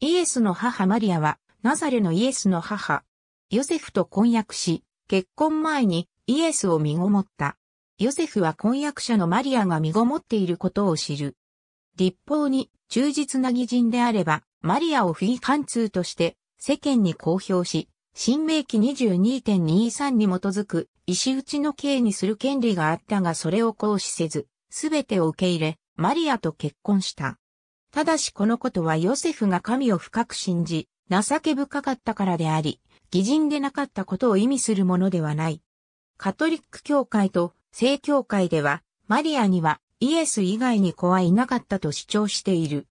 イエスの母マリアは、ナザレのイエスの母、ヨセフと婚約し、結婚前にイエスを身ごもった。ヨセフは婚約者のマリアが身ごもっていることを知る。立法に忠実な義人であれば、マリアを不義貫通として世間に公表し、新明記22.23に基づく石打ちの刑にする権利があったがそれを行使せず、すべてを受け入れ、マリアと結婚した。ただしこのことはヨセフが神を深く信じ、情け深かったからであり、偽人でなかったことを意味するものではない。カトリック教会と聖教会では、マリアにはイエス以外に子はいなかったと主張している。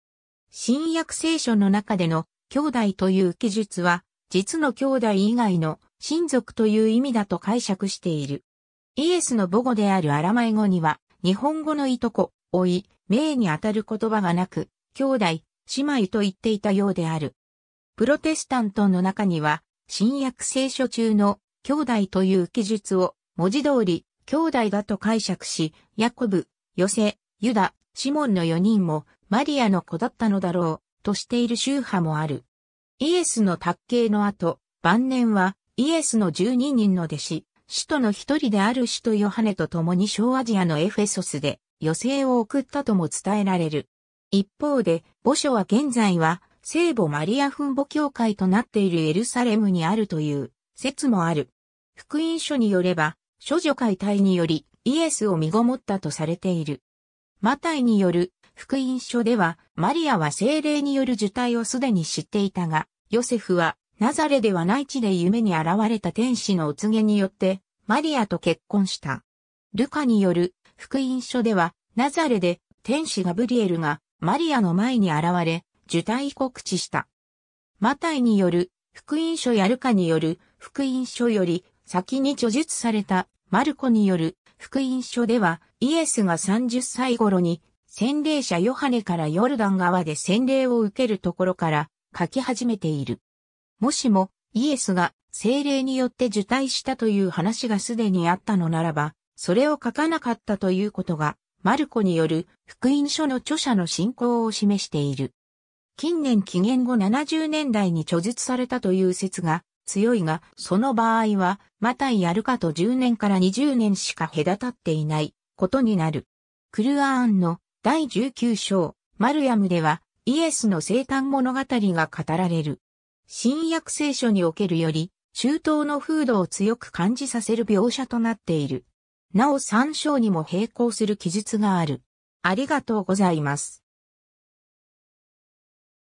新約聖書の中での兄弟という記述は、実の兄弟以外の親族という意味だと解釈している。イエスの母語であるアラマイ語には、日本語のいとこ、おい、名にあたる言葉がなく、兄弟、姉妹と言っていたようである。プロテスタントの中には、新約聖書中の兄弟という記述を文字通り兄弟だと解釈し、ヤコブ、ヨセ、ユダ、シモンの4人もマリアの子だったのだろうとしている宗派もある。イエスの卓形の後、晩年はイエスの12人の弟子、使徒の一人である使徒ヨハネと共に小アジアのエフェソスで余生を送ったとも伝えられる。一方で、墓所は現在は、聖母マリア墳墓教会となっているエルサレムにあるという説もある。福音書によれば、諸女解体によりイエスを身ごもったとされている。マタイによる福音書では、マリアは精霊による受胎をすでに知っていたが、ヨセフはナザレではない地で夢に現れた天使のお告げによって、マリアと結婚した。ルカによる福音書では、ナザレで天使ガブリエルがマリアの前に現れ、受胎告知した。マタイによる、福音書やルカによる、福音書より、先に著述された、マルコによる、福音書では、イエスが30歳頃に、洗礼者ヨハネからヨルダン川で洗礼を受けるところから書き始めている。もしもイエスが精霊によって受胎したという話がすでにあったのならば、それを書かなかったということがマルコによる福音書の著者の信仰を示している。近年紀元後70年代に著述されたという説が強いが、その場合は、マタイ・アルカと10年から20年しか隔たっていないことになる。クルアーンの第19章、マルヤムでは、イエスの生誕物語が語られる。新約聖書におけるより、中東の風土を強く感じさせる描写となっている。なお参照にも並行する記述がある。ありがとうございます。